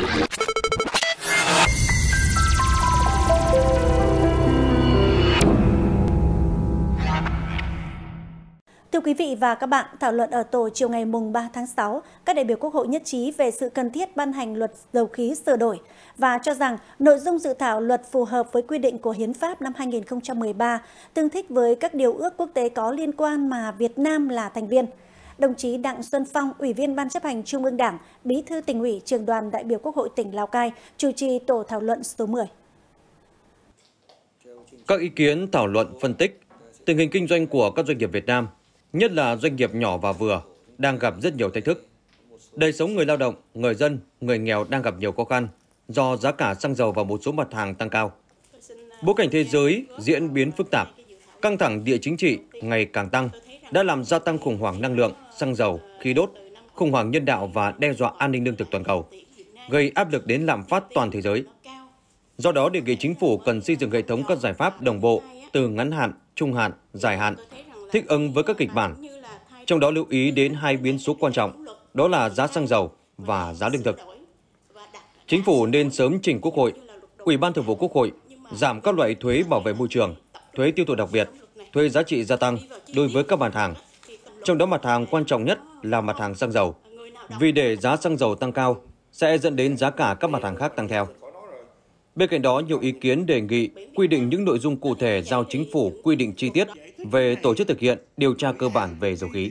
Thưa quý vị và các bạn, thảo luận ở tổ chiều ngày mùng 3 tháng 6, các đại biểu Quốc hội nhất trí về sự cần thiết ban hành luật dầu khí sửa đổi và cho rằng nội dung dự thảo luật phù hợp với quy định của Hiến pháp năm 2013, tương thích với các điều ước quốc tế có liên quan mà Việt Nam là thành viên đồng chí Đặng Xuân Phong, Ủy viên Ban chấp hành Trung ương Đảng, Bí thư tỉnh ủy, trường đoàn đại biểu Quốc hội tỉnh Lào Cai, chủ trì tổ thảo luận số 10. Các ý kiến thảo luận phân tích tình hình kinh doanh của các doanh nghiệp Việt Nam, nhất là doanh nghiệp nhỏ và vừa, đang gặp rất nhiều thách thức. Đời sống người lao động, người dân, người nghèo đang gặp nhiều khó khăn do giá cả xăng dầu và một số mặt hàng tăng cao. Bối cảnh thế giới diễn biến phức tạp, căng thẳng địa chính trị ngày càng tăng, đã làm gia tăng khủng hoảng năng lượng, xăng dầu, khí đốt, khủng hoảng nhân đạo và đe dọa an ninh lương thực toàn cầu, gây áp lực đến lạm phát toàn thế giới. Do đó, đề nghị chính phủ cần xây dựng hệ thống các giải pháp đồng bộ từ ngắn hạn, trung hạn, dài hạn, thích ứng với các kịch bản. Trong đó lưu ý đến hai biến số quan trọng, đó là giá xăng dầu và giá lương thực. Chính phủ nên sớm trình Quốc hội, Ủy ban Thường vụ Quốc hội giảm các loại thuế bảo vệ môi trường, thuế tiêu thụ đặc biệt, thuế giá trị gia tăng, đối với các mặt hàng. Trong đó mặt hàng quan trọng nhất là mặt hàng xăng dầu. Vì để giá xăng dầu tăng cao sẽ dẫn đến giá cả các mặt hàng khác tăng theo. Bên cạnh đó, nhiều ý kiến đề nghị quy định những nội dung cụ thể giao chính phủ quy định chi tiết về tổ chức thực hiện điều tra cơ bản về dầu khí.